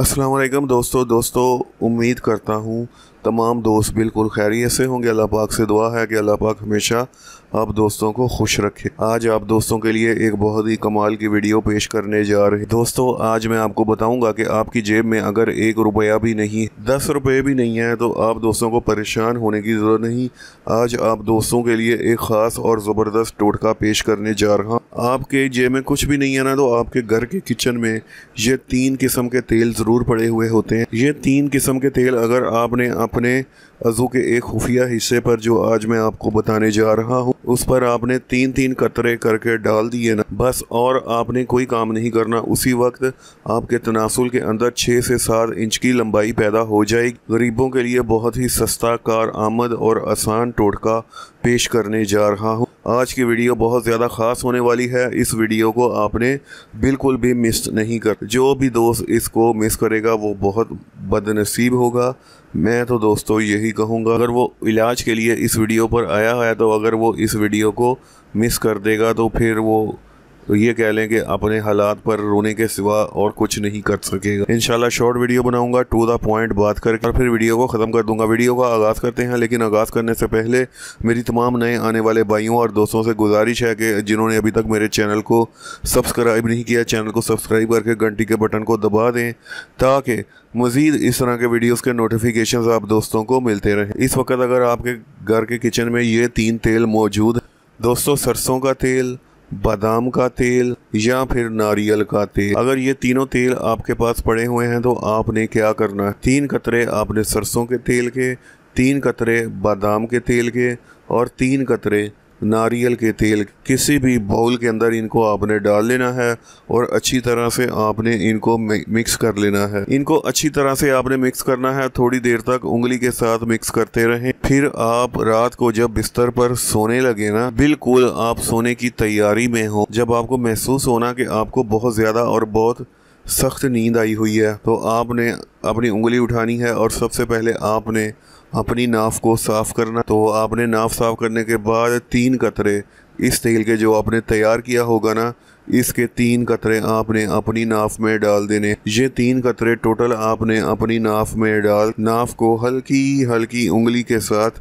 अस्सलाम दोस्तों दोस्तों उम्मीद करता हूँ तमाम दोस्त बिल्कुल खैरियत से होंगे अल्लाह पाक से दुआ है कि अल्लाह पाक हमेशा आप दोस्तों को खुश रखे आज आप दोस्तों के लिए एक बहुत ही कमाल की वीडियो पेश करने जा रहे दोस्तों आज मैं आपको बताऊंगा कि आपकी जेब में अगर एक रुपया भी नहीं दस रुपये भी नहीं है तो आप दोस्तों को परेशान होने की ज़रूरत नहीं आज आप दोस्तों के लिए एक ख़ास और ज़बरदस्त टोटका पेश करने जा रहा आपके जेब में कुछ भी नहीं है ना तो आपके घर के किचन में ये तीन किस्म के तेल ज़रूर पड़े हुए होते हैं ये तीन किस्म के तेल अगर आपने आप अपने अज़ू के एक खुफिया हिस्से पर जो आज मैं आपको बताने जा रहा हूँ उस पर आपने तीन तीन कतरे करके डाल दिए ना बस और आपने कोई काम नहीं करना उसी वक्त आपके तनासुल के अंदर छः से सात इंच की लंबाई पैदा हो जाएगी गरीबों के लिए बहुत ही सस्ता कार आमद और आसान टोटका पेश करने जा रहा हूँ आज की वीडियो बहुत ज़्यादा ख़ास होने वाली है इस वीडियो को आपने बिल्कुल भी मिस नहीं कर जो भी दोस्त इसको मिस करेगा वो बहुत बदनसीब होगा मैं तो दोस्तों यही कहूँगा अगर वो इलाज के लिए इस वीडियो पर आया है तो अगर वो इस वीडियो को मिस कर देगा तो फिर वो तो ये कह लें कि अपने हालात पर रोने के सिवा और कुछ नहीं कर सकेगा इनशाला शॉर्ट वीडियो बनाऊंगा टू द पॉइंट बात करके और फिर वीडियो को ख़त्म कर दूंगा वीडियो का आगाज़ करते हैं लेकिन आगाज़ करने से पहले मेरी तमाम नए आने वाले भाइयों और दोस्तों से गुजारिश है कि जिन्होंने अभी तक मेरे चैनल को सब्सक्राइब नहीं किया चैनल को सब्सक्राइब करके घंटी के बटन को दबा दें ताकि मज़ीद इस तरह के वीडियोज़ के नोटिफिकेशन आप दोस्तों को मिलते रहें इस वक्त अगर आपके घर के किचन में ये तीन तेल मौजूद दोस्तों सरसों का तेल बादाम का तेल या फिर नारियल का तेल अगर ये तीनों तेल आपके पास पड़े हुए हैं तो आपने क्या करना है तीन कतरे आपने सरसों के तेल के तीन कतरे बादाम के तेल के और तीन कतरे नारियल के तेल किसी भी बाउल के अंदर इनको आपने डाल लेना है और अच्छी तरह से आपने इनको मिक्स कर लेना है इनको अच्छी तरह से आपने मिक्स करना है थोड़ी देर तक उंगली के साथ मिक्स करते रहें फिर आप रात को जब बिस्तर पर सोने लगे ना बिल्कुल आप सोने की तैयारी में हो जब आपको महसूस होना कि आपको बहुत ज़्यादा और बहुत सख्त नींद आई हुई है तो आपने अपनी उंगली उठानी है और सबसे पहले आपने अपनी नाफ को साफ़ करना तो आपने नाफ साफ़ करने के बाद तीन कतरे इस तेल के जो आपने तैयार किया होगा ना इसके तीन कतरे आपने अपनी नाफ में डाल देने ये तीन कतरे टोटल आपने अपनी नाफ में डाल नाफ को हल्की हल्की उंगली के साथ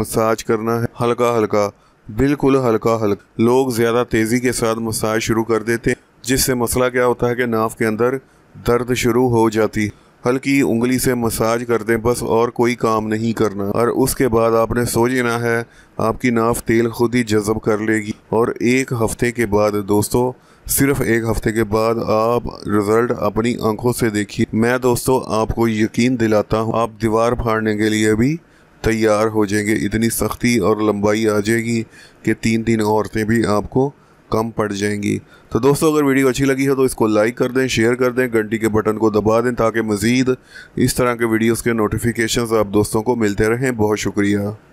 मसाज करना है हल्का हल्का बिल्कुल हल्का हल्का लोग ज़्यादा तेज़ी के साथ मसाज शुरू कर देते हैं जिससे मसला क्या होता है कि नाफ के अंदर दर्द शुरू हो जाती हल्की उंगली से मसाज कर दें बस और कोई काम नहीं करना और उसके बाद आपने लेना है आपकी नाव तेल खुद ही जज़ब कर लेगी और एक हफ़्ते के बाद दोस्तों सिर्फ एक हफ़्ते के बाद आप रिज़ल्ट अपनी आंखों से देखिए मैं दोस्तों आपको यकीन दिलाता हूँ आप दीवार फाड़ने के लिए भी तैयार हो जाएंगे इतनी सख्ती और लंबाई आ जाएगी कि तीन तीन औरतें भी आपको कम पड़ जाएंगी तो दोस्तों अगर वीडियो अच्छी लगी हो तो इसको लाइक कर दें शेयर कर दें घंटी के बटन को दबा दें ताकि मज़ीद इस तरह के वीडियोज़ के नोटिफिकेशन आप दोस्तों को मिलते रहें बहुत शुक्रिया